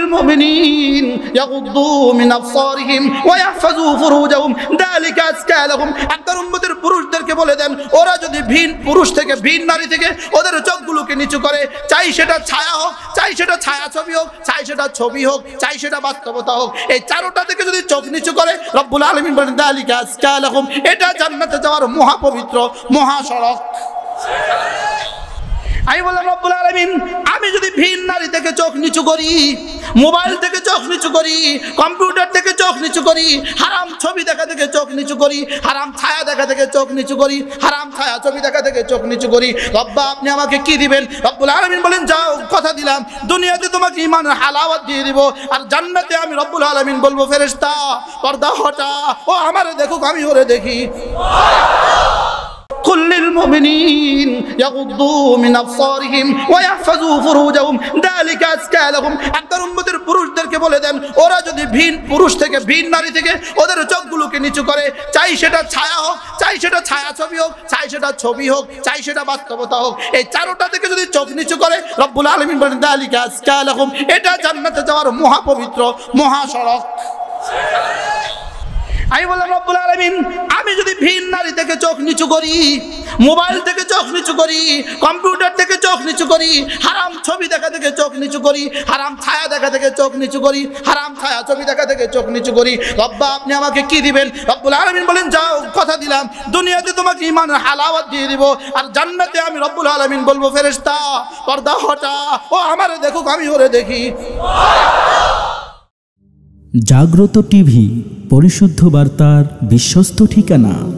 للمؤمنين يغضوا من أبصارهم ويحفظوا فروجهم ذلك أزكى لهم উম্মতের পুরুষদেরকে বলে দেন ওরা যদি ভিন পুরুষ থেকে ভিন নারী থেকে ওদের চোখগুলোকে নিচু করে চাই সেটা ছায়া হোক চাই সেটা ছায়া ছবি হোক চাই সেটা ছবি হোক চাই সেটা বাস্তবতা হোক এই চারোটা থেকে যদি চোখ নিচু করে রব্বুল আলমিন বলেন এটা জান্নাতে যাওয়ার মহাপবিত্র মহাসড়ক আমি বললাম রব্বুল আলমিন আমি যদি ভিন নারী থেকে চোখ নিচু করি মোবাইল থেকে চোখ নিচু করি কম্পিউটার থেকে চোখ নিচু করি হারাম ছবি দেখা থেকে চোখ নিচু করি হারাম ছায়া দেখা থেকে চোখ নিচু করি হারাম ছায়া ছবি দেখা থেকে চোখ নিচু করি রব্বা আপনি আমাকে কি দিবেন রব্বুল আলমিন বলেন যাও কথা দিলাম দুনিয়াতে তোমাকে ইমানের হালাওয়াত দিয়ে দিব আর জান্নাতে আমি রব্বুল আলমিন বলবো ফেরেস্তা পর্দা হটা ও আমারে দেখুক আমি ওরে দেখি المؤمنين يغضوا من أبصارهم ويحفظوا فروجهم ذلك أزكى لهم আপনার উম্মতের পুরুষদেরকে বলে দেন ওরা যদি ভিন পুরুষ থেকে ভিন নারী থেকে ওদের চোখগুলোকে নিচু করে চাই সেটা ছায়া হোক চাই সেটা ছায়া ছবি হোক চাই সেটা ছবি হোক চাই সেটা বাস্তবতা হোক এই চারোটা থেকে যদি চোখ নিচু করে রব্বুল আলমিন বলেন ذلك أزكى لهم এটা জান্নাতে যাওয়ার মহাপবিত্র মহাসড়ক আমি বললাম রব্বুল আলমিন আমি যদি ভিন নারী থেকে চোখ নিচু করি মোবাইল থেকে চোখ নিচু করি কম্পিউটার থেকে চোখ নিচু করি হারাম ছবি দেখা থেকে চোখ নিচু করি হারাম ছায়া দেখা থেকে চোখ নিচু করি হারাম ছায়া ছবি দেখা থেকে চোখ নিচু করি রব্বা আপনি আমাকে কি দিবেন রব্বুল আলমিন বলেন যাও কথা দিলাম দুনিয়াতে তোমাকে ইমানের হালাওয়াত দিয়ে দিব আর জান্নাতে আমি রব্বুল আলমিন বলবো ফেরেস্তা পর্দা হটা ও আমারে দেখুক আমি ওরে দেখি জাগ্রত টিভি পরিশুদ্ধ বার্তার বিশ্বস্ত ঠিকানা